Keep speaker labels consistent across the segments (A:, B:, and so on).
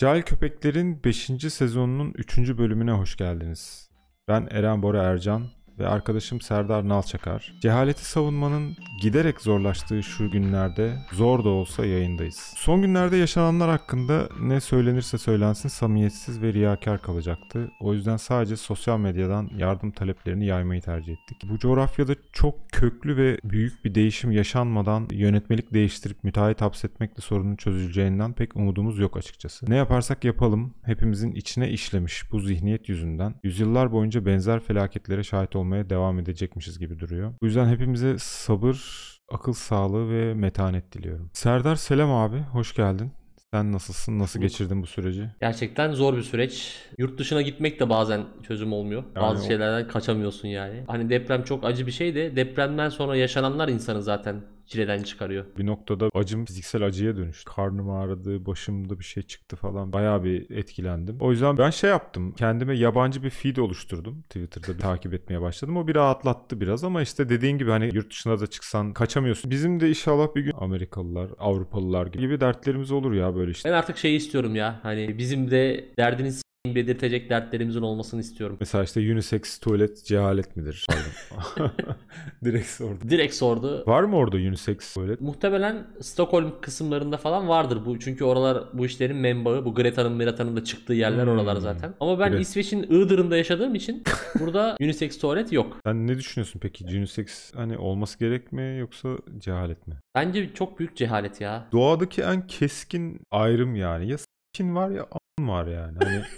A: Cahil Köpekler'in 5. sezonunun 3. bölümüne hoş geldiniz. Ben Eren Bora Ercan, ve arkadaşım Serdar Nalçakar. Cehaleti savunmanın giderek zorlaştığı şu günlerde zor da olsa yayındayız. Son günlerde yaşananlar hakkında ne söylenirse söylensin samimiyetsiz ve riyakar kalacaktı. O yüzden sadece sosyal medyadan yardım taleplerini yaymayı tercih ettik. Bu coğrafyada çok köklü ve büyük bir değişim yaşanmadan yönetmelik değiştirip müteahhit hapsetmekle sorunun çözüleceğinden pek umudumuz yok açıkçası. Ne yaparsak yapalım hepimizin içine işlemiş bu zihniyet yüzünden yüzyıllar boyunca benzer felaketlere şahit olmak olmaya devam edecekmişiz gibi duruyor. Bu yüzden hepimize sabır, akıl sağlığı ve metanet diliyorum. Serdar selam abi, hoş geldin. Sen nasılsın? Nasıl geçirdin bu süreci?
B: Gerçekten zor bir süreç. Yurt dışına gitmek de bazen çözüm olmuyor. Yani Bazı o... şeylerden kaçamıyorsun yani. Hani deprem çok acı bir şey de depremden sonra yaşananlar insanı zaten çileden çıkarıyor.
A: Bir noktada acım fiziksel acıya dönüştü. Karnım ağrıdı, başımda bir şey çıktı falan. Bayağı bir etkilendim. O yüzden ben şey yaptım. Kendime yabancı bir feed oluşturdum. Twitter'da bir takip etmeye başladım. O bir rahatlattı biraz ama işte dediğin gibi hani yurt dışına da çıksan kaçamıyorsun. Bizim de inşallah bir gün Amerikalılar, Avrupalılar gibi dertlerimiz olur ya böyle işte.
B: Ben artık şey istiyorum ya. Hani bizim de derdiniz belirtecek dertlerimizin olmasını istiyorum.
A: Mesela işte unisex tuvalet cehalet midir?
B: Direkt sordu. Direkt sordu.
A: Var mı orada unisex tuvalet?
B: Muhtemelen Stockholm kısımlarında falan vardır bu. Çünkü oralar bu işlerin menbaı. Bu Greta'nın Mirata'nın da çıktığı yerler hmm. oralar zaten. Ama ben evet. İsveç'in Iğdır'ında yaşadığım için burada unisex tuvalet
A: yok. Sen ne düşünüyorsun peki? Unisex hani olması gerek mi yoksa cehalet mi?
B: Bence çok büyük cehalet ya.
A: Doğadaki en keskin ayrım yani. Ya var ya On var yani. Hani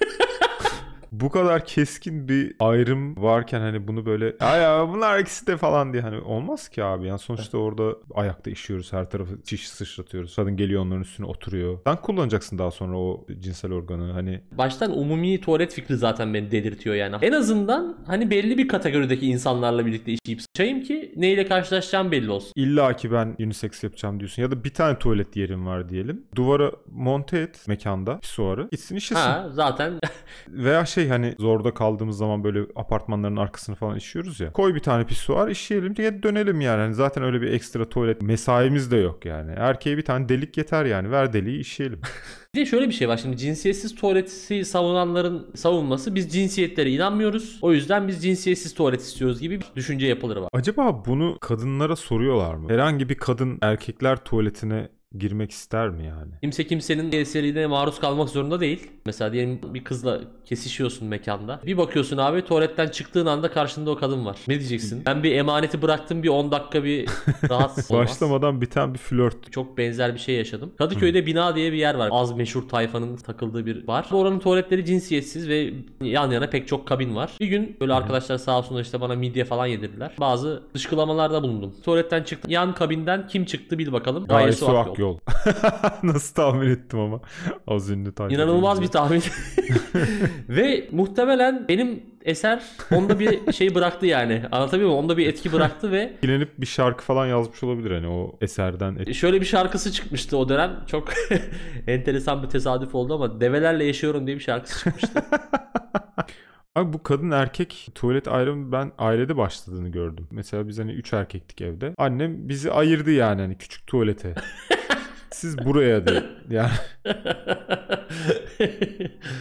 A: bu kadar keskin bir ayrım varken hani bunu böyle ya bunlar ikisi de falan diye hani olmaz ki abi. Yani sonuçta orada ayakta işiyoruz her tarafı çiş sıçratıyoruz. Kadın geliyor onların üstüne oturuyor. Sen kullanacaksın daha sonra o cinsel organı hani.
B: Baştan umumi tuvalet fikri zaten beni delirtiyor yani. En azından hani belli bir kategorideki insanlarla birlikte işleyip sıçayım ki neyle karşılaşacağım belli olsun.
A: İlla ki ben unisex yapacağım diyorsun ya da bir tane tuvalet yerim var diyelim. Duvara monte et mekanda pisuarı. Gitsin işesin. Ha zaten. Veya şey şey hani zorda kaldığımız zaman böyle apartmanların arkasını falan işiyoruz ya. Koy bir tane pisuar işeyelim diye dönelim yani. Hani zaten öyle bir ekstra tuvalet mesaimiz de yok yani. Erkeğe bir tane delik yeter yani. Ver deliği işeyelim.
B: Bir de şöyle bir şey var şimdi cinsiyetsiz tuvaleti savunanların savunması biz cinsiyetlere inanmıyoruz. O yüzden biz cinsiyetsiz tuvalet istiyoruz gibi bir düşünce yapıları var.
A: Acaba bunu kadınlara soruyorlar mı? Herhangi bir kadın erkekler tuvaletine girmek ister mi yani?
B: Kimse kimsenin eseriyle maruz kalmak zorunda değil. Mesela diyelim bir kızla kesişiyorsun mekanda. Bir bakıyorsun abi tuvaletten çıktığın anda karşında o kadın var. Ne diyeceksin? Ben bir emaneti bıraktım bir 10 dakika bir rahat olmaz. Başlamadan
A: biten bir flört.
B: Çok benzer bir şey yaşadım. Kadıköy'de bina diye bir yer var. Az meşhur tayfanın takıldığı bir bar. Oranın tuvaletleri cinsiyetsiz ve yan yana pek çok kabin var. Bir gün böyle arkadaşlar sağ olsunlar işte bana midye falan yedirdiler. Bazı dışkılamalarda bulundum. Tuvaletten çıktım. Yan kabinden kim çıktı bil bakalım. Gayet Su Akgöl yol.
A: Nasıl tahmin ettim ama. Az ünlü tahmin. İnanılmaz
B: bir tahmin. Ve muhtemelen benim eser onda bir şey bıraktı yani. Anlatabiliyor muyum? Onda bir etki bıraktı ve...
A: İlenip bir şarkı falan yazmış olabilir hani o eserden. Etki.
B: Şöyle bir şarkısı çıkmıştı o dönem. Çok enteresan bir tesadüf oldu ama Develerle Yaşıyorum diye bir şarkısı çıkmıştı.
A: Abi bu kadın erkek tuvalet ayrımı ben ailede başladığını gördüm. Mesela biz hani 3 erkektik evde. Annem bizi ayırdı yani hani küçük tuvalete siz buraya de yani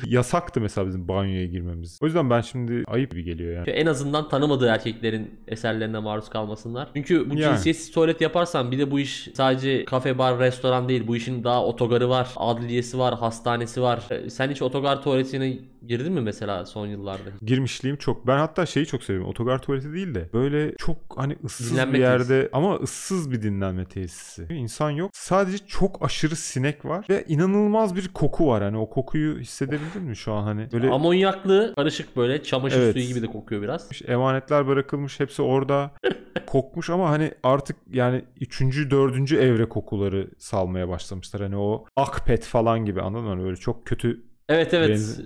A: yasaktı mesela bizim banyoya girmemiz. O yüzden ben şimdi ayıp bir geliyor yani. En
B: azından tanımadığı erkeklerin eserlerine maruz kalmasınlar. Çünkü bu yani. tuvalet yaparsan bir de bu iş sadece kafe, bar, restoran değil. Bu işin daha otogarı var, adliyesi var, hastanesi var. Ee, sen hiç otogar tuvaletini Girdin mi mesela son yıllarda?
A: Girmişliğim çok. Ben hatta şeyi çok seviyorum. Otogar tuvaleti değil de böyle çok hani ıssız dinlenme bir yerde tesisi. ama ıssız bir dinlenme tesisi. İnsan yok. Sadece çok aşırı sinek var ve inanılmaz bir koku var. Hani o kokuyu hissedebildin mi şu an hani? Böyle
B: Amonyaklı karışık böyle çamaşır Evet. suyu gibi de kokuyor biraz.
A: emanetler bırakılmış hepsi orada. kokmuş ama hani artık yani üçüncü, dördüncü evre kokuları salmaya başlamışlar. Hani o akpet falan gibi anladın mı? Hani böyle çok kötü Evet evet. Benzi...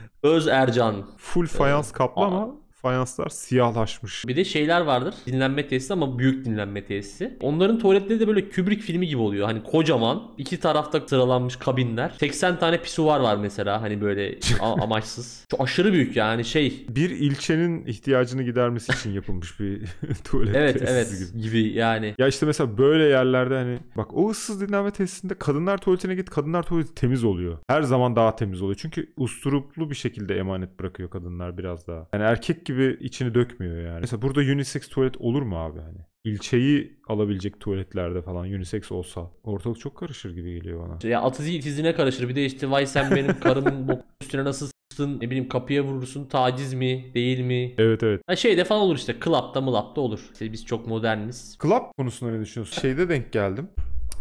A: Öz Ercan. Full fayans kaplı ama fayanslar siyahlaşmış.
B: Bir de şeyler vardır. Dinlenme tesisi ama büyük dinlenme tesisi. Onların tuvaletleri de böyle Kubrick filmi gibi oluyor. Hani kocaman iki tarafta sıralanmış kabinler. 80 tane pisuvar var mesela hani böyle amaçsız. Şu aşırı büyük yani şey. Bir
A: ilçenin ihtiyacını gidermesi için yapılmış bir tuvalet evet, tesisi evet, gibi. gibi yani. Ya işte mesela böyle yerlerde hani bak o ıssız dinlenme tesisinde kadınlar tuvaletine git kadınlar tuvaleti temiz oluyor. Her zaman daha temiz oluyor. Çünkü usturuplu bir şekilde emanet bırakıyor kadınlar biraz daha. Yani erkek gibi içini dökmüyor yani. Mesela burada unisex tuvalet olur mu abi hani? ilçeyi alabilecek tuvaletlerde falan unisex olsa ortalık çok karışır gibi geliyor bana.
B: Ya atızı itizine karışır. Bir de işte vay sen benim karımın bok üstüne nasıl sıçtın ne bileyim kapıya vurursun taciz mi değil mi? Evet evet. Ha şey de falan olur işte klapta mılapta olur. İşte biz çok moderniz. Klap
A: konusunda ne düşünüyorsun? Şeyde denk geldim.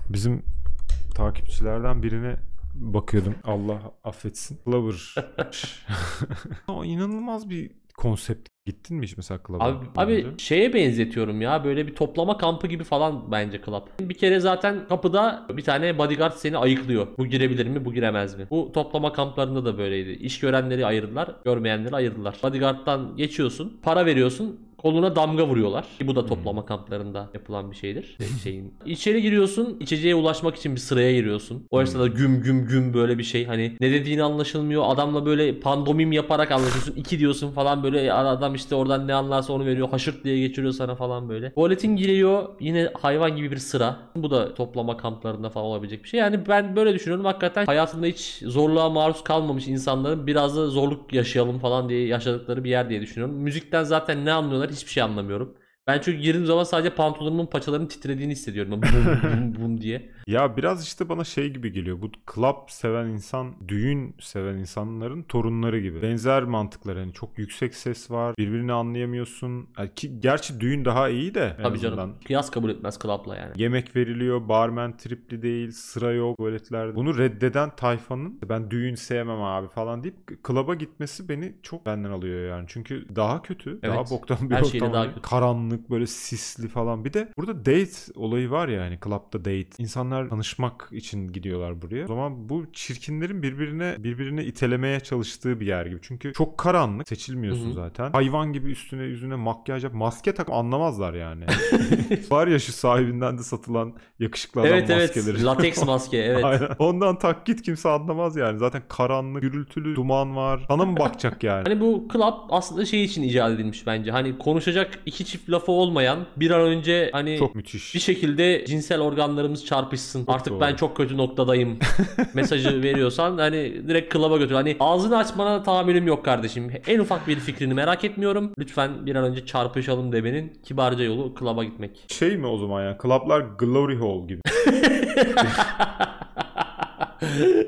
A: Bizim takipçilerden birine bakıyordum. Allah affetsin. Lover. o inanılmaz bir konsept Gittin mi hiç mesela klaba? Abi,
B: abi şeye benzetiyorum ya böyle bir toplama kampı gibi falan bence klap. Bir kere zaten kapıda bir tane bodyguard seni ayıklıyor. Bu girebilir mi bu giremez mi? Bu toplama kamplarında da böyleydi. İş görenleri ayırdılar görmeyenleri ayırdılar. Bodyguard'dan geçiyorsun para veriyorsun Koluna damga vuruyorlar. Bu da toplama kamplarında yapılan bir şeydir. Şey, şeyin. İçeri giriyorsun. içeceğe ulaşmak için bir sıraya giriyorsun. O da güm güm güm böyle bir şey. Hani ne dediğini anlaşılmıyor. Adamla böyle pandomim yaparak anlaşıyorsun. İki diyorsun falan böyle adam işte oradan ne anlarsa onu veriyor. Haşırt diye geçiriyor sana falan böyle. Tuvaletin giriyor. Yine hayvan gibi bir sıra. Bu da toplama kamplarında falan olabilecek bir şey. Yani ben böyle düşünüyorum. Hakikaten hayatında hiç zorluğa maruz kalmamış insanların biraz da zorluk yaşayalım falan diye yaşadıkları bir yer diye düşünüyorum. Müzikten zaten ne anlıyorlar hiçbir şey anlamıyorum. Ben çünkü girdiğim zaman sadece pantolonumun paçalarının titrediğini hissediyorum. Bum
A: bum bum diye. Ya biraz işte bana şey gibi geliyor. Bu club seven insan, düğün seven insanların torunları gibi. Benzer mantıklar Yani çok yüksek ses var. Birbirini anlayamıyorsun. Yani ki, gerçi düğün daha iyi de. en Tabii canım. azından. Kıyas kabul etmez club'la yani. Yemek veriliyor. Barmen tripli değil. Sıra yok tuvaletlerde. Bunu reddeden tayfanın ben düğün sevmem abi falan deyip klaba gitmesi beni çok benden alıyor yani. Çünkü daha kötü. Daha Evet. boktan bir Her şeyle ortam. daha kötü. Karanlık Günlük böyle sisli falan. Bir de burada date olayı var ya hani club'da date. İnsanlar tanışmak için gidiyorlar buraya. O zaman bu çirkinlerin birbirine birbirine itelemeye çalıştığı bir yer gibi. Çünkü çok karanlık. Seçilmiyorsun Hı-hı. zaten. Hayvan gibi üstüne yüzüne makyaj yap. Maske tak anlamazlar yani. var ya şu sahibinden de satılan yakışıklı adam evet, maskeleri. Evet latex maske evet. Aynen. Ondan tak git kimse anlamaz yani. Zaten karanlık, gürültülü, duman var. Sana mı bakacak yani? hani bu
B: klap aslında şey için icat edilmiş bence. Hani konuşacak iki çift laf masrafı olmayan bir an önce hani çok müthiş. bir şekilde cinsel organlarımız çarpışsın. Çok Artık doğru. ben çok kötü noktadayım mesajı veriyorsan hani direkt klaba götür. Hani ağzını açmana tahammülüm yok kardeşim. En ufak bir fikrini merak etmiyorum. Lütfen bir an önce çarpışalım demenin kibarca yolu klaba gitmek.
A: Şey mi o zaman ya Klaplar Glory hole gibi. yani...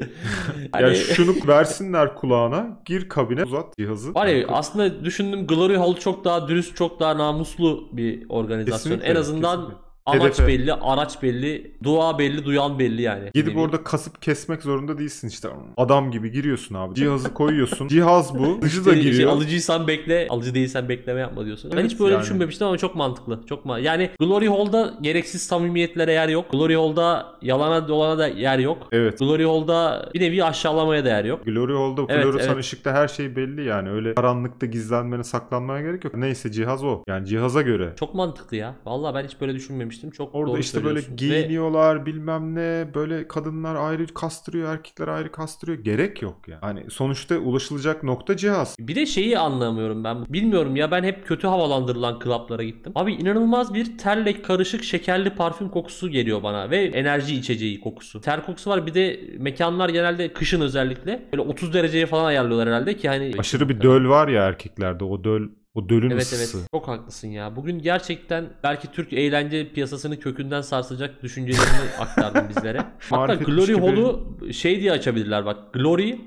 A: Ya hani- şunu versinler kulağına gir kabine uzat cihazı. Var
B: ya aslında düşündüm Glory Hall çok daha dürüst çok daha namuslu bir organizasyon. en azından kesinlikle Amaç Hedefe. belli, araç belli, dua belli, duyan belli yani. Gidip orada
A: kasıp kesmek zorunda değilsin işte. Adam gibi giriyorsun abi. Cihazı koyuyorsun. Cihaz bu. Alıcı da şey, giriyor. Şey,
B: alıcıysan bekle, alıcı değilsen bekleme yapma diyorsun. Evet, ben hiç böyle yani. düşünmemiştim ama çok mantıklı. Çok ma yani Glory Hall'da gereksiz samimiyetlere yer yok. Glory Hall'da yalana dolana da yer yok. Evet. Glory Hall'da bir nevi aşağılamaya da yer yok. Glory Hall'da evet, floresan evet.
A: ışıkta her şey belli yani. Öyle karanlıkta gizlenmene, saklanmaya gerek yok. Neyse cihaz o. Yani cihaza göre. Çok mantıklı ya. Vallahi ben hiç böyle düşünmemiştim izlemiştim. Çok Orada doğru işte böyle giyiniyorlar Ve... bilmem ne. Böyle kadınlar ayrı kastırıyor, erkekler ayrı kastırıyor. Gerek yok ya. Hani sonuçta ulaşılacak nokta cihaz. Bir de şeyi anlamıyorum ben.
B: Bilmiyorum ya ben hep kötü havalandırılan klaplara gittim. Abi inanılmaz bir terle karışık şekerli parfüm kokusu geliyor bana ve enerji içeceği kokusu. Ter kokusu var bir de mekanlar genelde kışın özellikle böyle 30 dereceye falan ayarlıyorlar herhalde ki hani aşırı bir döl
A: var ya erkeklerde. O döl o dölün evet, ısısı. Evet
B: Çok haklısın ya. Bugün gerçekten belki Türk eğlence piyasasını kökünden sarsacak düşüncelerini aktardın bizlere. Hatta Glory Hall'u şey diye açabilirler bak. Glory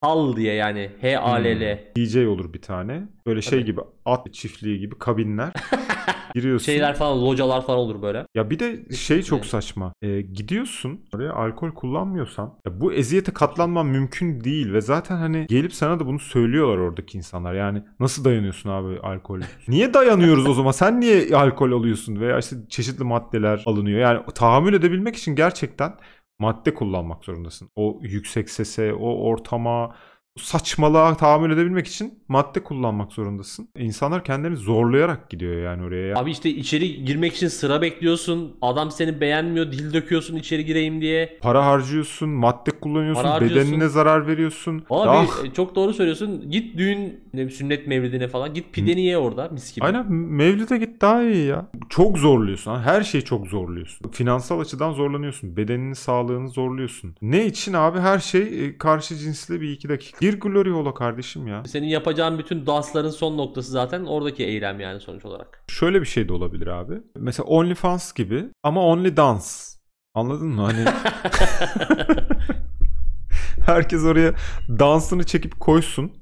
B: Hal diye yani H-A-L-L.
A: Hmm. DJ olur bir tane. Böyle şey Tabii. şey gibi at çiftliği gibi kabinler. Giriyorsun. Şeyler
B: falan localar falan olur böyle.
A: Ya bir de şey çok saçma. Ee, gidiyorsun oraya alkol kullanmıyorsan ya bu eziyete katlanman mümkün değil ve zaten hani gelip sana da bunu söylüyorlar oradaki insanlar. Yani nasıl dayanıyorsun abi alkol? niye dayanıyoruz o zaman? Sen niye alkol alıyorsun veya işte çeşitli maddeler alınıyor. Yani tahammül edebilmek için gerçekten madde kullanmak zorundasın. O yüksek sese, o ortama, bu saçmalığa tahammül edebilmek için madde kullanmak zorundasın. İnsanlar kendilerini zorlayarak gidiyor yani oraya. Ya. Abi
B: işte içeri girmek için sıra bekliyorsun. Adam seni beğenmiyor. Dil döküyorsun içeri gireyim diye.
A: Para harcıyorsun. Madde kullanıyorsun. harcıyorsun. Bedenine zarar veriyorsun. Abi ah.
B: E, çok doğru söylüyorsun. Git düğün sünnet mevlidine falan. Git pideni ye orada mis gibi. Aynen
A: mevlide git daha iyi ya çok zorluyorsun. Her şeyi çok zorluyorsun. Finansal açıdan zorlanıyorsun. Bedenini, sağlığını zorluyorsun. Ne için abi? Her şey e, karşı cinsle bir iki dakika. Bir glory hola kardeşim ya.
B: Senin yapacağın bütün dansların son noktası zaten oradaki eylem yani sonuç olarak.
A: Şöyle bir şey de olabilir abi. Mesela OnlyFans gibi ama Only Dance. Anladın mı? Hani herkes oraya dansını çekip koysun.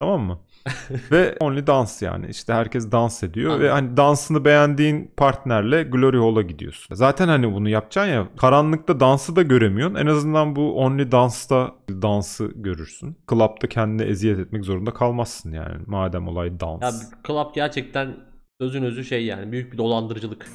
A: Tamam mı? ve only dans yani. işte herkes dans ediyor Anladım. ve hani dansını beğendiğin partnerle Glory Hall'a gidiyorsun. Zaten hani bunu yapacaksın ya karanlıkta dansı da göremiyorsun. En azından bu only dansta dansı görürsün. Club'da kendine eziyet etmek zorunda kalmazsın yani. Madem olay dans. Ya
B: club gerçekten özün özü şey yani büyük bir dolandırıcılık.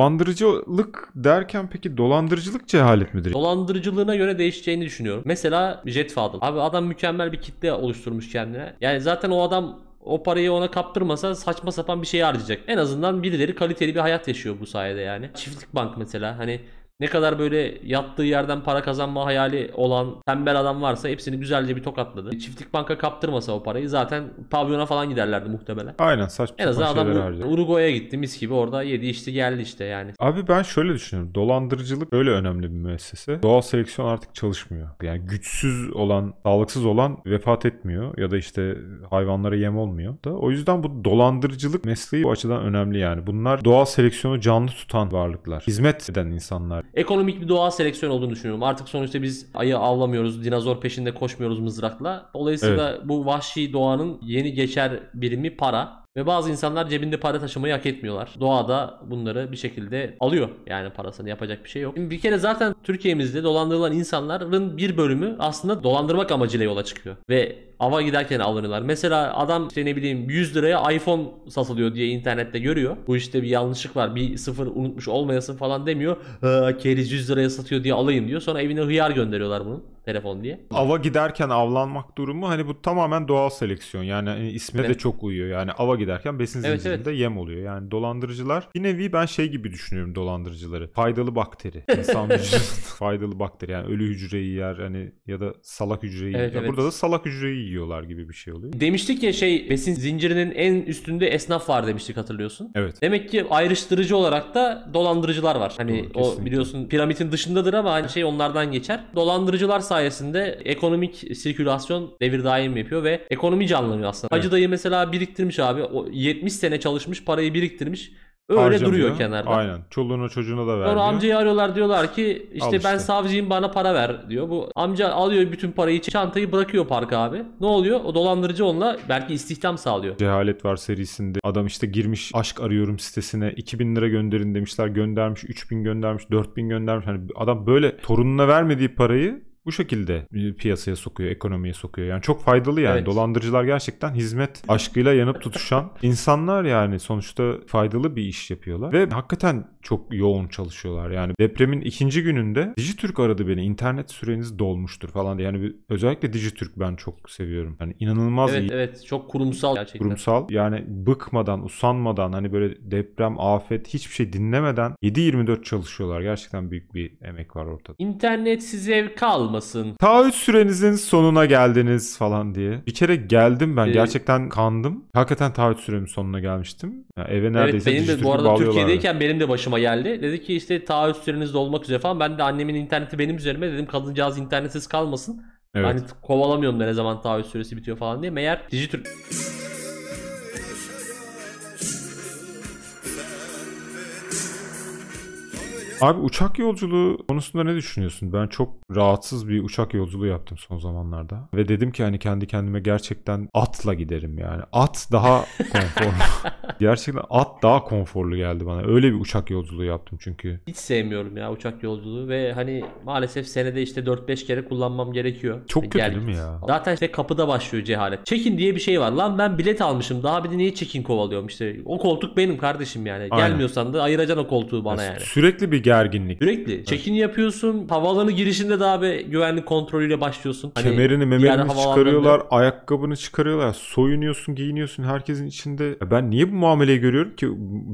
A: Dolandırıcılık derken peki dolandırıcılık cehalet midir?
B: Dolandırıcılığına göre değişeceğini düşünüyorum. Mesela Jet Fadıl. Abi adam mükemmel bir kitle oluşturmuş kendine. Yani zaten o adam o parayı ona kaptırmasa saçma sapan bir şey harcayacak. En azından birileri kaliteli bir hayat yaşıyor bu sayede yani. Çiftlik bank mesela hani ne kadar böyle yattığı yerden para kazanma hayali olan tembel adam varsa hepsini güzelce bir tokatladı. Çiftlik banka kaptırmasa o parayı zaten pavyona falan giderlerdi muhtemelen. Aynen saçma En azından adam Uruguay'a gitti mis gibi orada yedi işte geldi işte yani.
A: Abi ben şöyle düşünüyorum. Dolandırıcılık öyle önemli bir müessese. Doğal seleksiyon artık çalışmıyor. Yani güçsüz olan, sağlıksız olan vefat etmiyor ya da işte hayvanlara yem olmuyor da. O yüzden bu dolandırıcılık mesleği bu açıdan önemli yani. Bunlar doğal seleksiyonu canlı tutan varlıklar. Hizmet eden insanlar.
B: Ekonomik bir doğal seleksiyon olduğunu düşünüyorum. Artık sonuçta biz ayı avlamıyoruz, dinozor peşinde koşmuyoruz mızrakla. Dolayısıyla evet. bu vahşi doğanın yeni geçer birimi para. Ve bazı insanlar cebinde para taşımayı hak etmiyorlar. Doğa da bunları bir şekilde alıyor. Yani parasını yapacak bir şey yok. Şimdi bir kere zaten Türkiye'mizde dolandırılan insanların bir bölümü aslında dolandırmak amacıyla yola çıkıyor. Ve Ava giderken avlanıyorlar. Mesela adam işte ne bileyim 100 liraya iPhone satılıyor diye internette görüyor. Bu işte bir yanlışlık var. Bir sıfır unutmuş olmayasın falan demiyor. Keriz 100 liraya satıyor diye alayım diyor. Sonra evine hıyar gönderiyorlar bunu telefon diye.
A: Ava giderken avlanmak durumu hani bu tamamen doğal seleksiyon. Yani hani, isme evet. de çok uyuyor. Yani ava giderken besin zincirinde evet. yem oluyor. Yani dolandırıcılar bir nevi ben şey gibi düşünüyorum dolandırıcıları. Faydalı bakteri. İnsan vücudunda faydalı bakteri. Yani ölü hücreyi yer hani ya da salak hücreyi. Evet, ya evet. Burada da salak hücreyi yiyorlar gibi bir şey oluyor. Demiştik ya şey besin zincirinin en
B: üstünde esnaf var demiştik hatırlıyorsun. Evet. Demek ki ayrıştırıcı olarak da dolandırıcılar var. Hani Doğru, o biliyorsun piramitin dışındadır ama aynı hani şey onlardan geçer. Dolandırıcılar sayesinde ekonomik sirkülasyon devir daim yapıyor ve ekonomi canlanıyor aslında. Evet. Hacı dayı mesela biriktirmiş abi. O 70 sene çalışmış parayı biriktirmiş. Öyle duruyor kenarda. Aynen.
A: Çoluğuna çocuğuna da veriyor. Sonra amcayı
B: arıyorlar diyorlar ki işte, işte ben savcıyım bana para ver diyor. Bu amca alıyor bütün parayı çantayı bırakıyor parka abi. Ne oluyor? O dolandırıcı onunla belki istihdam sağlıyor.
A: Cehalet var serisinde adam işte girmiş aşk arıyorum sitesine 2000 lira gönderin demişler göndermiş 3000 göndermiş 4000 göndermiş. Hani adam böyle torununa vermediği parayı bu şekilde piyasaya sokuyor, ekonomiye sokuyor. Yani çok faydalı yani. Evet. Dolandırıcılar gerçekten hizmet aşkıyla yanıp tutuşan insanlar yani sonuçta faydalı bir iş yapıyorlar ve hakikaten çok yoğun çalışıyorlar. Yani depremin ikinci gününde Dijitürk aradı beni. İnternet süreniz dolmuştur falan diye. Yani özellikle Dijitürk ben çok seviyorum. Yani inanılmaz evet, iyi.
B: Evet, çok kurumsal gerçekten. Kurumsal.
A: Yani bıkmadan, usanmadan hani böyle deprem, afet hiçbir şey dinlemeden 7/24 çalışıyorlar. Gerçekten büyük bir emek var ortada.
B: İnternet size kal
A: almasın. Taahhüt sürenizin sonuna geldiniz falan diye. Bir kere geldim ben. Ee, Gerçekten kandım. Hakikaten taahhüt süremin sonuna gelmiştim. Yani eve neredeyse evet, benim de bu arada Türkiye'deyken
B: benim de başıma geldi. Dedi ki işte taahhüt süreniz dolmak üzere falan. Ben de annemin interneti benim üzerime dedim kadıncağız internetsiz kalmasın. Evet. Hani kovalamıyorum da ne zaman taahhüt süresi bitiyor falan diye. Meğer Dijitürk...
A: Abi uçak yolculuğu konusunda ne düşünüyorsun? Ben çok rahatsız bir uçak yolculuğu yaptım son zamanlarda. Ve dedim ki hani kendi kendime gerçekten atla giderim yani. At daha konforlu. gerçekten at daha konforlu geldi bana. Öyle bir uçak yolculuğu yaptım çünkü. Hiç
B: sevmiyorum ya uçak yolculuğu ve hani maalesef senede işte 4-5 kere kullanmam gerekiyor. Çok yani kötü gel değil mi ya? Zaten işte kapıda başlıyor cehalet. Çekin diye bir şey var. Lan ben bilet almışım. Daha bir de niye çekin kovalıyorum işte. O koltuk benim kardeşim yani. Aynen. Gelmiyorsan da ayıracaksın o koltuğu bana yani. yani. Sürekli bir gerginlik. Sürekli check yapıyorsun. Havaalanı girişinde daha bir güvenlik kontrolüyle başlıyorsun. Hani Kemerini memerini çıkarıyorlar.
A: Ayakkabını çıkarıyorlar. Soyunuyorsun giyiniyorsun. Herkesin içinde. Ben niye bu muameleyi görüyorum ki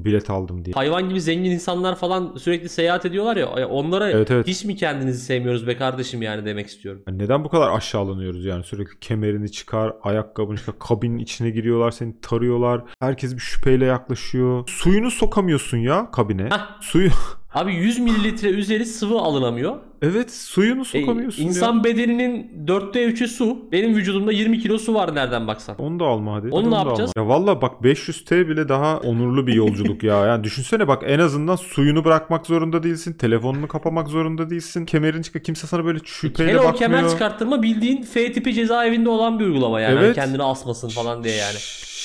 A: bilet aldım diye. Hayvan
B: gibi zengin insanlar falan sürekli seyahat ediyorlar ya. Onlara evet, evet. hiç mi kendinizi sevmiyoruz be kardeşim yani demek istiyorum.
A: Yani neden bu kadar aşağılanıyoruz yani? Sürekli kemerini çıkar, ayakkabını çıkar. Kabinin içine giriyorlar seni tarıyorlar. Herkes bir şüpheyle yaklaşıyor. Suyunu sokamıyorsun ya kabine. Heh. Suyu
B: Abi 100 mililitre üzeri sıvı alınamıyor. Evet suyunu sokamıyorsun e, İnsan ya. bedeninin 4'te 3'ü su. Benim vücudumda 20 kilo su var nereden baksan. Onu da alma hadi. Onu, onu ne yapacağız? Alma.
A: Ya valla bak 500T bile daha onurlu bir yolculuk ya. Yani düşünsene bak en azından suyunu bırakmak zorunda değilsin. Telefonunu kapamak zorunda değilsin. kemerin çıkar. Kimse sana böyle şüpheyle Hele bakmıyor. o kemer
B: çıkarttırma bildiğin F tipi cezaevinde olan bir uygulama yani. Hani evet. Hani kendini asmasın falan diye yani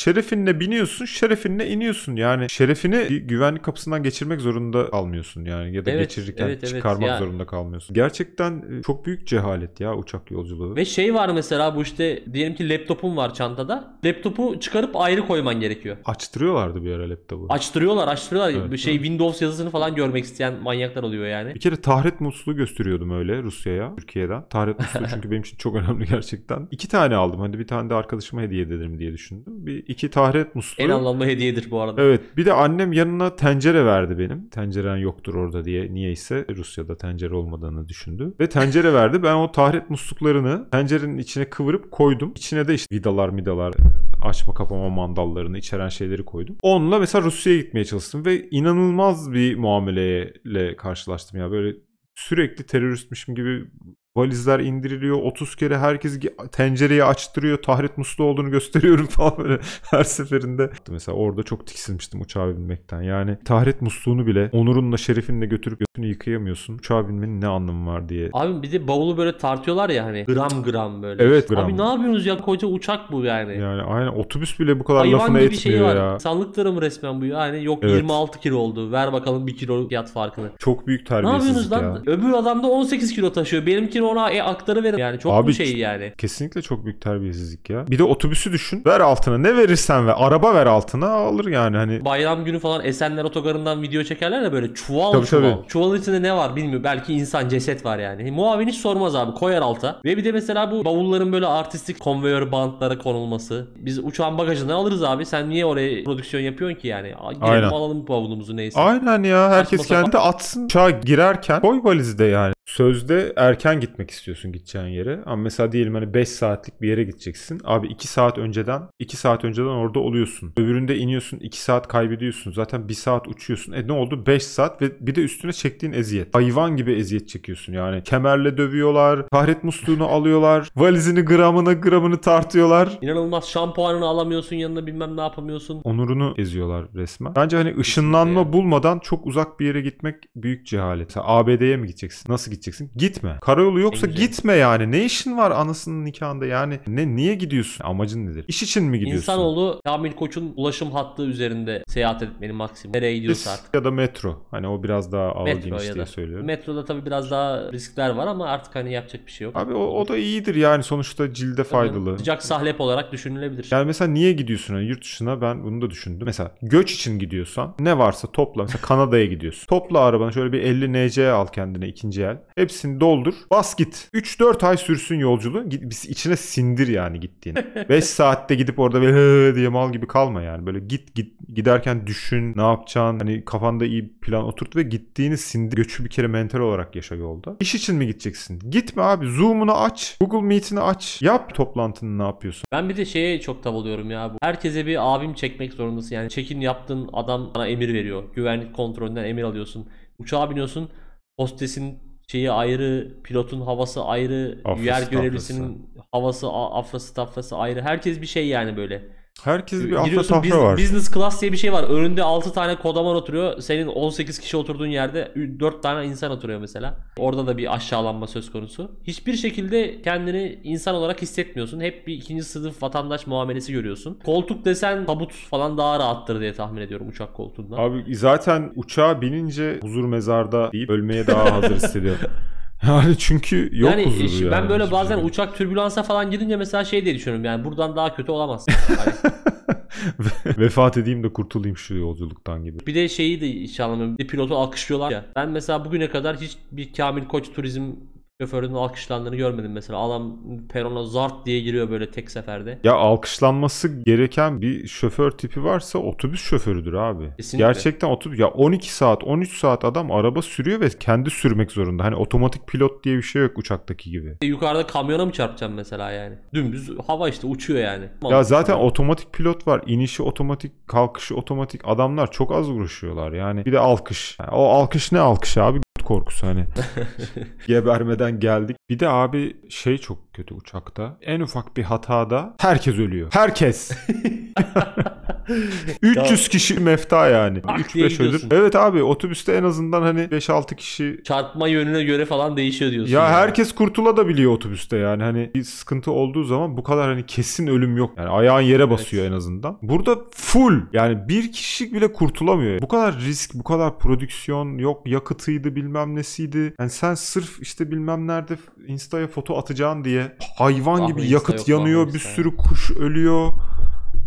A: şerefinle biniyorsun, şerefinle iniyorsun. Yani şerefini güvenlik kapısından geçirmek zorunda kalmıyorsun yani ya da evet, geçirirken evet, evet. çıkarmak yani. zorunda kalmıyorsun. Gerçekten e, çok büyük cehalet ya uçak yolculuğu.
B: Ve şey var mesela bu işte diyelim ki laptopun var çantada. Laptopu çıkarıp ayrı koyman gerekiyor.
A: Açtırıyorlardı bir ara laptopu.
B: Açtırıyorlar, açtırıyorlar. Evet, şey evet. Windows yazısını falan görmek isteyen manyaklar oluyor yani. Bir kere
A: tahret musluğu gösteriyordum öyle Rusya'ya, Türkiye'den. Tahret musluğu çünkü benim için çok önemli gerçekten. İki tane aldım. Hani bir tane de arkadaşıma hediye ederim diye düşündüm. Bir iki tahret musluğu. En anlamlı
B: hediyedir bu arada. Evet.
A: Bir de annem yanına tencere verdi benim. Tenceren yoktur orada diye niye ise Rusya'da tencere olmadığını düşündü. Ve tencere verdi. Ben o tahret musluklarını tencerenin içine kıvırıp koydum. İçine de işte vidalar midalar e, açma kapama mandallarını içeren şeyleri koydum. Onunla mesela Rusya'ya gitmeye çalıştım ve inanılmaz bir muameleyle karşılaştım ya. Böyle sürekli teröristmişim gibi valizler indiriliyor 30 kere herkes tencereyi açtırıyor Tahret muslu olduğunu gösteriyorum falan böyle her seferinde. Mesela orada çok tiksinmiştim uçağa binmekten yani Tahret musluğunu bile onurunla şerefinle götürüp götünü yıkayamıyorsun uçağa binmenin ne anlamı var diye.
B: Abi bir de bavulu böyle tartıyorlar ya hani gram gram böyle. Evet gram. Abi ne yapıyorsunuz ya koca uçak bu yani.
A: Yani aynen otobüs bile bu kadar Hayvan lafına gibi bir şey var. ya.
B: İnsanlık dramı resmen bu ya. Yani yok evet. 26 kilo oldu ver bakalım 1 kilo fiyat farkını.
A: Çok büyük terbiyesizlik ya. Ne yapıyorsunuz
B: lan? Öbür adam da 18 kilo taşıyor benimki fikrini ona e, aktarıverin. Yani çok Abi, şey
A: yani. Kesinlikle çok büyük terbiyesizlik ya. Bir de otobüsü düşün. Ver altına. Ne verirsen ve araba ver altına alır yani hani.
B: Bayram günü falan Esenler otogarından video çekerler ya böyle çuval tabii, çuval. Tabii. Çuvalın içinde ne var bilmiyorum. Belki insan ceset var yani. E, muavin hiç sormaz abi. Koyar alta. Ve bir de mesela bu bavulların böyle artistik konveyör bantlara konulması. Biz uçağın bagajını alırız abi. Sen niye oraya prodüksiyon yapıyorsun ki yani? Girelim Aynen. alalım bavulumuzu neyse. Aynen ya. Herkes Saçma kendi sapan.
A: atsın. Uçağa girerken koy valizi de yani sözde erken gitmek istiyorsun gideceğin yere. Ama mesela diyelim hani 5 saatlik bir yere gideceksin. Abi 2 saat önceden 2 saat önceden orada oluyorsun. Öbüründe iniyorsun 2 saat kaybediyorsun. Zaten 1 saat uçuyorsun. E ne oldu? 5 saat ve bir de üstüne çektiğin eziyet. Hayvan gibi eziyet çekiyorsun yani. Kemerle dövüyorlar. Kahret musluğunu alıyorlar. Valizini gramına gramını tartıyorlar.
B: İnanılmaz şampuanını alamıyorsun yanına bilmem ne yapamıyorsun.
A: Onurunu eziyorlar resmen. Bence hani ışınlanma bulmadan çok uzak bir yere gitmek büyük cehalet. ABD'ye mi gideceksin? Nasıl gideceksin? gideceksin? Gitme. Karayolu yoksa en gitme güzel. yani. Ne işin var anasının nikahında yani? Ne niye gidiyorsun? Amacın nedir? İş için mi gidiyorsun?
B: İnsanoğlu Kamil Koç'un ulaşım hattı üzerinde seyahat etmenin maksimum. Nereye gidiyorsa artık.
A: Ya da metro. Hani o biraz daha ağır metro geniş diye söylüyorum.
B: Metroda tabii biraz daha riskler var ama artık hani yapacak bir şey yok. Abi o, o da iyidir
A: yani sonuçta cilde faydalı.
B: sıcak sahlep olarak düşünülebilir.
A: Yani mesela niye gidiyorsun? Yani yurt dışına ben bunu da düşündüm. Mesela göç için gidiyorsan ne varsa topla. Mesela Kanada'ya gidiyorsun. Topla arabanı şöyle bir 50 NC al kendine ikinci el. Hepsini doldur. Bas git. 3-4 ay sürsün yolculuğun. Git, içine sindir yani gittiğini. 5 saatte gidip orada böyle diye mal gibi kalma yani. Böyle git git giderken düşün ne yapacaksın. Hani kafanda iyi plan oturt ve gittiğini sindir. Göçü bir kere mental olarak yaşa yolda. İş için mi gideceksin? Gitme abi. Zoom'unu aç. Google Meet'ini aç. Yap toplantını ne yapıyorsun.
B: Ben bir de şeye çok tav oluyorum ya. Bu. Herkese bir abim çekmek zorundasın. Yani çekin yaptın adam sana emir veriyor. Güvenlik kontrolünden emir alıyorsun. Uçağa biniyorsun. Hostesin şeyi ayrı, pilotun havası ayrı, afrası, yer görevlisinin afrası. havası, afrası tafrası ayrı. Herkes bir şey yani böyle. Herkes bir afra tahra var. Business class diye bir şey var. Önünde 6 tane kodaman oturuyor. Senin 18 kişi oturduğun yerde 4 tane insan oturuyor mesela. Orada da bir aşağılanma söz konusu. Hiçbir şekilde kendini insan olarak hissetmiyorsun. Hep bir ikinci sınıf vatandaş muamelesi görüyorsun. Koltuk desen tabut falan daha rahattır diye tahmin ediyorum uçak koltuğundan.
A: Abi zaten uçağa binince huzur mezarda deyip ölmeye daha hazır hissediyorum. Yani çünkü yok yani, huzuru yani. Ben böyle
B: bazen şey. uçak türbülansa falan girince mesela şey diye düşünüyorum yani buradan daha kötü olamaz. Hani
A: vefat edeyim de kurtulayım şu yolculuktan gibi.
B: Bir de şeyi de hiç anlamıyorum. Bir pilotu alkışlıyorlar ya. Ben mesela bugüne kadar hiç bir Kamil Koç turizm Şoförün alkışlandığını görmedim mesela. Adam perona zart diye giriyor böyle tek seferde.
A: Ya alkışlanması gereken bir şoför tipi varsa otobüs şoförüdür abi. Kesinlikle. Gerçekten otobüs ya 12 saat 13 saat adam araba sürüyor ve kendi sürmek zorunda. Hani otomatik pilot diye bir şey yok uçaktaki gibi.
B: E, yukarıda kamyona mı çarpacağım mesela yani? Dümdüz hava işte uçuyor yani. Ya zaten yani.
A: otomatik pilot var. İnişi otomatik, kalkışı otomatik. Adamlar çok az uğraşıyorlar yani. Bir de alkış. Yani o alkış ne alkış abi? korkusu hani. Gebermeden geldik. Bir de abi şey çok kötü uçakta. En ufak bir hatada herkes ölüyor. Herkes. 300 kişi mefta yani. 3-5 ölür. Evet abi otobüste en azından hani 5-6
B: kişi çarpma yönüne göre falan değişiyor diyorsun. Ya yani.
A: herkes kurtula da biliyor otobüste yani. Hani bir sıkıntı olduğu zaman bu kadar hani kesin ölüm yok. Yani ayağın yere basıyor evet. en azından. Burada full yani bir kişi bile kurtulamıyor. Bu kadar risk, bu kadar prodüksiyon yok yakıtıydı bilmem nesiydi. Yani sen sırf işte bilmem nerede Insta'ya foto atacağın diye Hayvan gibi yakıt yanıyor, bir sürü kuş ölüyor.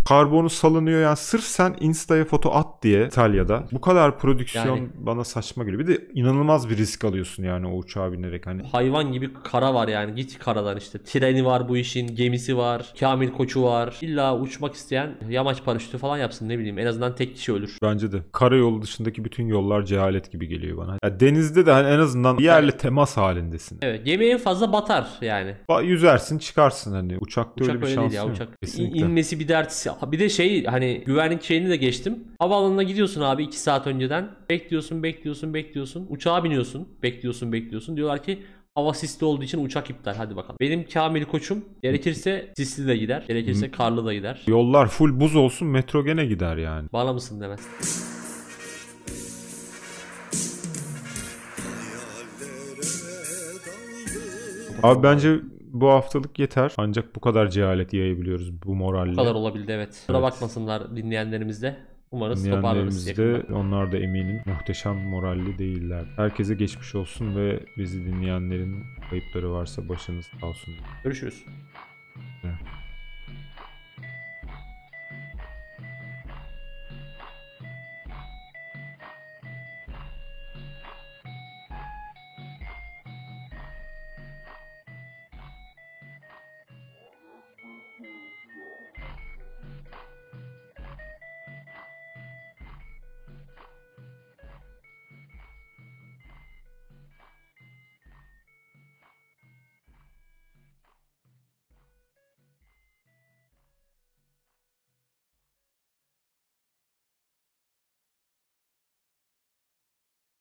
A: Karbonu salınıyor yani sırf sen Insta'ya foto at diye İtalya'da. Bu kadar prodüksiyon yani, bana saçma geliyor. Bir de inanılmaz bir risk alıyorsun yani o uçağa binerek hani.
B: Hayvan gibi kara var yani git karadan işte. Treni var bu işin, gemisi var, Kamil Koçu var. İlla uçmak isteyen yamaç paraşütü falan yapsın ne
A: bileyim. En azından tek kişi ölür. Bence de. Karayolu dışındaki bütün yollar cehalet gibi geliyor bana. Ya denizde de hani en azından bir yerle temas halindesin.
B: Evet gemi en fazla batar yani. Ba
A: yüzersin çıkarsın hani. Uçakta uçak öyle bir öyle şansın ya, Uçak. Kesinlikle.
B: İnmesi bir dertisi bir de şey hani güvenlik şeyini de geçtim. Havaalanına gidiyorsun abi 2 saat önceden. Bekliyorsun, bekliyorsun, bekliyorsun. Uçağa biniyorsun. Bekliyorsun, bekliyorsun. Diyorlar ki hava sisli olduğu için uçak iptal hadi bakalım. Benim Kamil koçum gerekirse sisli de gider. Gerekirse karlı da gider.
A: Yollar full buz olsun metro gene gider yani. Bana mısın demez. Abi bence bu haftalık yeter. Ancak bu kadar cehalet yayabiliyoruz bu moralle. Bu kadar olabildi
B: evet. Buna evet. bakmasınlar dinleyenlerimiz de. Umarız toparlarız.
A: onlar da eminim muhteşem moralli değiller. Herkese geçmiş olsun ve bizi dinleyenlerin kayıpları varsa başınız sağ olsun.
B: Görüşürüz.